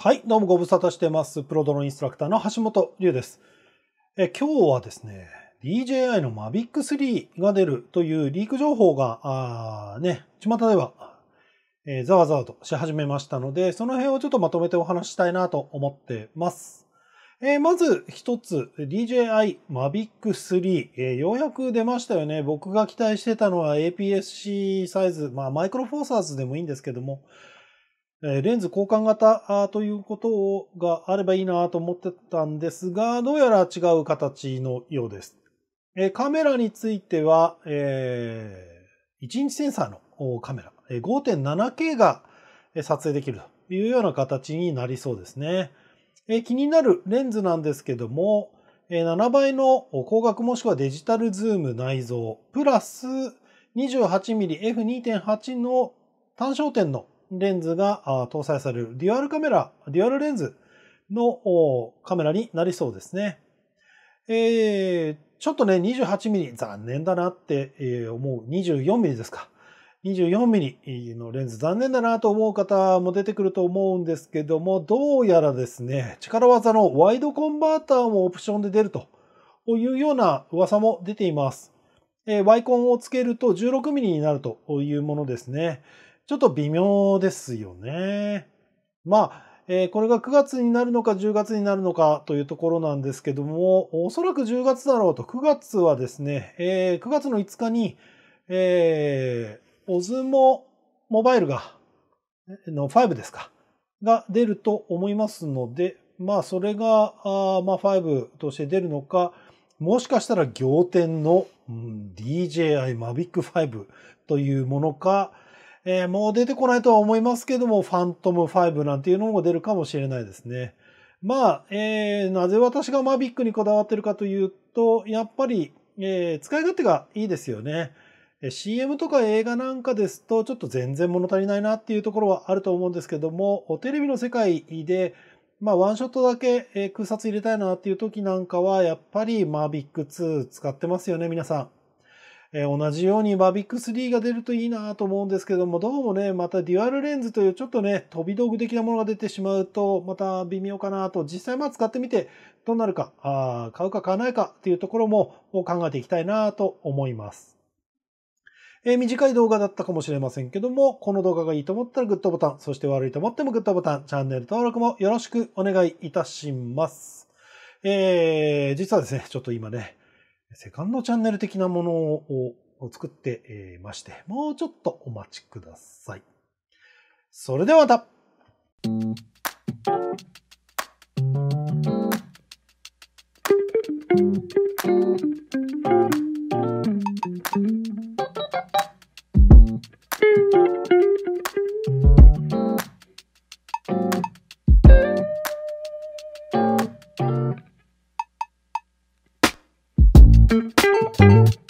はい、どうもご無沙汰してます。プロドロインストラクターの橋本龍です。え今日はですね、DJI の Mavic 3が出るというリーク情報が、あね、巷では、えー、ざわざわとし始めましたので、その辺をちょっとまとめてお話ししたいなと思ってます。えー、まず一つ、DJI Mavic 3、えー、ようやく出ましたよね。僕が期待してたのは APS-C サイズ、まあマイクロフォーサーズでもいいんですけども、レンズ交換型ということがあればいいなと思ってたんですが、どうやら違う形のようです。カメラについては、1日センサーのカメラ、5.7K が撮影できるというような形になりそうですね。気になるレンズなんですけども、7倍の光学もしくはデジタルズーム内蔵、プラス 28mmF2.8 の単焦点のレンズが搭載されるデュアルカメラ、デュアルレンズのカメラになりそうですね。えー、ちょっとね、28mm 残念だなって思う 24mm ですか。24mm のレンズ残念だなと思う方も出てくると思うんですけども、どうやらですね、力技のワイドコンバーターもオプションで出るというような噂も出ています。ワイコンをつけると 16mm になるというものですね。ちょっと微妙ですよね。まあ、えー、これが9月になるのか10月になるのかというところなんですけども、おそらく10月だろうと、9月はですね、えー、9月の5日に、えー、オズモモバイルが、の5ですか、が出ると思いますので、まあそれが、あまあ5として出るのか、もしかしたら行天の、うん、DJI Mavic 5というものか、えー、もう出てこないとは思いますけども、ファントム5なんていうのも出るかもしれないですね。まあ、えー、なぜ私がマビックにこだわってるかというと、やっぱり、えー、使い勝手がいいですよね。CM とか映画なんかですと、ちょっと全然物足りないなっていうところはあると思うんですけども、テレビの世界で、まあ、ワンショットだけ空撮入れたいなっていう時なんかは、やっぱりマービック2使ってますよね、皆さん。えー、同じようにマビック3が出るといいなと思うんですけども、どうもね、またデュアルレンズというちょっとね、飛び道具的なものが出てしまうと、また微妙かなと、実際まあ使ってみてどうなるか、あ買うか買わないかっていうところも考えていきたいなと思います。えー、短い動画だったかもしれませんけども、この動画がいいと思ったらグッドボタン、そして悪いと思ってもグッドボタン、チャンネル登録もよろしくお願いいたします。えー、実はですね、ちょっと今ね、セカンドチャンネル的なものを作ってまして、もうちょっとお待ちください。それではまた Música